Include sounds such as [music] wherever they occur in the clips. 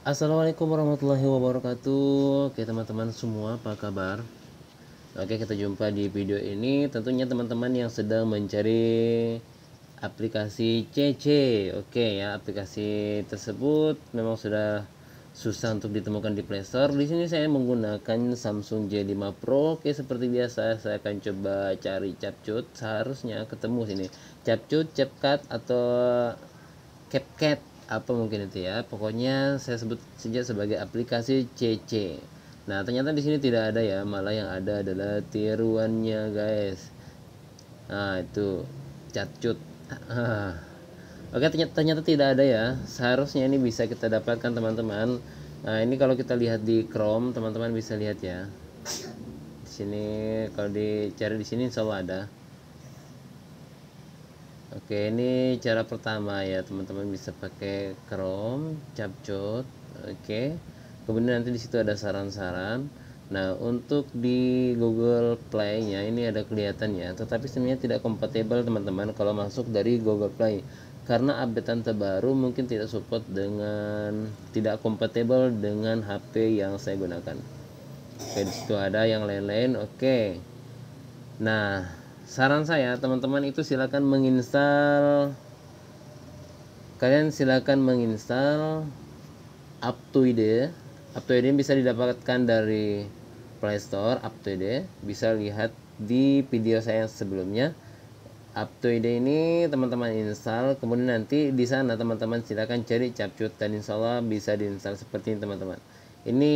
Assalamualaikum warahmatullahi wabarakatuh Oke teman-teman semua apa kabar Oke kita jumpa di video ini Tentunya teman-teman yang sedang mencari aplikasi CC Oke ya aplikasi tersebut memang sudah susah untuk ditemukan di Playstore di sini saya menggunakan Samsung J5 Pro Oke seperti biasa saya akan coba cari capcut seharusnya ketemu sini capcut, capcut atau capcat apa mungkin itu ya pokoknya saya sebut saja sebagai aplikasi CC nah ternyata di sini tidak ada ya malah yang ada adalah tiruannya guys nah itu catcut [laughs] oke ternyata, ternyata tidak ada ya seharusnya ini bisa kita dapatkan teman-teman nah ini kalau kita lihat di Chrome teman-teman bisa lihat ya di sini kalau dicari di sini insya Allah ada Oke, ini cara pertama ya, teman-teman bisa pakai Chrome, Capcut. Oke. Kemudian nanti di situ ada saran-saran. Nah, untuk di Google Play-nya ini ada kelihatan ya, tetapi sebenarnya tidak kompatibel teman-teman kalau masuk dari Google Play karena updatean terbaru mungkin tidak support dengan tidak kompatibel dengan HP yang saya gunakan. Oke, di situ ada yang lain-lain. Oke. Nah, saran saya teman-teman itu silakan menginstal kalian silakan menginstal Aptoide Aptoide bisa didapatkan dari Play Store Aptoide bisa lihat di video saya yang sebelumnya Aptoide ini teman-teman install kemudian nanti di sana teman-teman silakan cari capcut dan insya bisa diinstal seperti ini teman-teman ini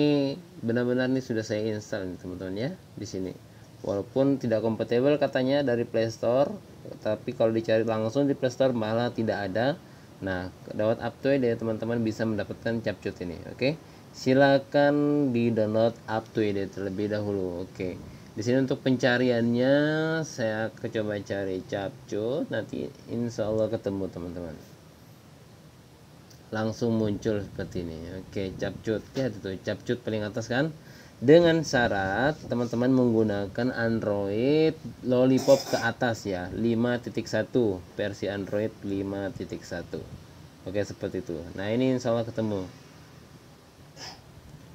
benar-benar nih sudah saya install nih teman-teman ya di sini walaupun tidak kompatibel katanya dari Play Store tapi kalau dicari langsung di Play Store malah tidak ada nah dapat update ya teman-teman bisa mendapatkan capcut ini oke okay? silakan di download to edit terlebih dahulu oke okay. di sini untuk pencariannya saya akan coba cari capcut nanti insya Allah ketemu teman-teman langsung muncul seperti ini oke okay, capcut ya itu capcut paling atas kan dengan syarat teman-teman menggunakan Android Lollipop ke atas ya 5.1 versi Android 5.1 oke seperti itu nah ini insya Allah ketemu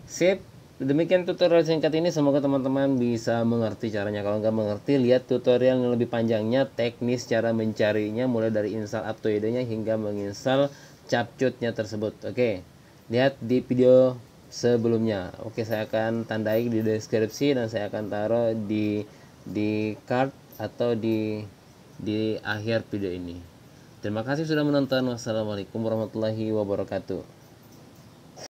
sip demikian tutorial singkat ini semoga teman-teman bisa mengerti caranya kalau nggak mengerti lihat tutorial yang lebih panjangnya teknis cara mencarinya mulai dari install aptoide nya hingga menginstal capcutnya tersebut oke lihat di video sebelumnya oke saya akan tandai di deskripsi dan saya akan taruh di di card atau di di akhir video ini terima kasih sudah menonton wassalamualaikum warahmatullahi wabarakatuh